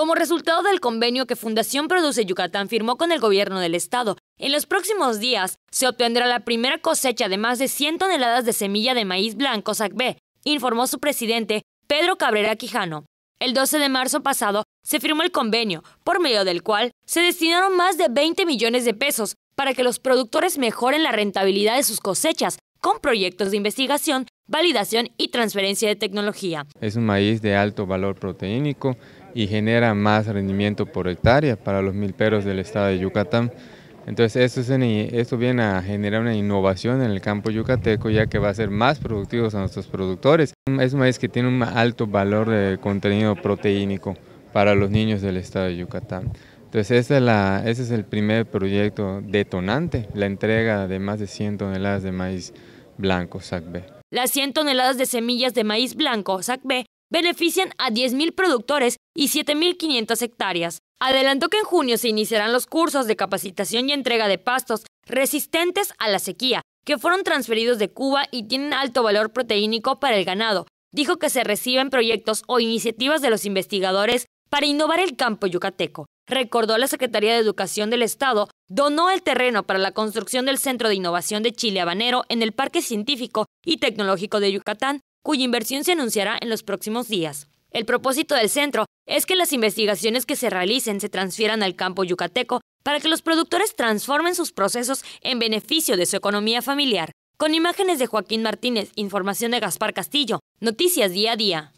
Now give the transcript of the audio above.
Como resultado del convenio que Fundación Produce Yucatán firmó con el gobierno del estado, en los próximos días se obtendrá la primera cosecha de más de 100 toneladas de semilla de maíz blanco SACB, informó su presidente Pedro Cabrera Quijano. El 12 de marzo pasado se firmó el convenio, por medio del cual se destinaron más de 20 millones de pesos para que los productores mejoren la rentabilidad de sus cosechas con proyectos de investigación, validación y transferencia de tecnología. Es un maíz de alto valor proteínico y genera más rendimiento por hectárea para los milperos del estado de Yucatán. Entonces esto, es en, esto viene a generar una innovación en el campo yucateco ya que va a ser más productivos a nuestros productores. Es un maíz que tiene un alto valor de contenido proteínico para los niños del estado de Yucatán. Entonces esta es la, ese es el primer proyecto detonante, la entrega de más de 100 toneladas de maíz blanco SACB. Las 100 toneladas de semillas de maíz blanco SACB benefician a 10.000 productores y 7.500 hectáreas. Adelantó que en junio se iniciarán los cursos de capacitación y entrega de pastos resistentes a la sequía, que fueron transferidos de Cuba y tienen alto valor proteínico para el ganado. Dijo que se reciben proyectos o iniciativas de los investigadores para innovar el campo yucateco. Recordó la Secretaría de Educación del Estado donó el terreno para la construcción del Centro de Innovación de Chile Habanero en el Parque Científico y Tecnológico de Yucatán cuya inversión se anunciará en los próximos días. El propósito del centro es que las investigaciones que se realicen se transfieran al campo yucateco para que los productores transformen sus procesos en beneficio de su economía familiar. Con imágenes de Joaquín Martínez, información de Gaspar Castillo, Noticias Día a Día.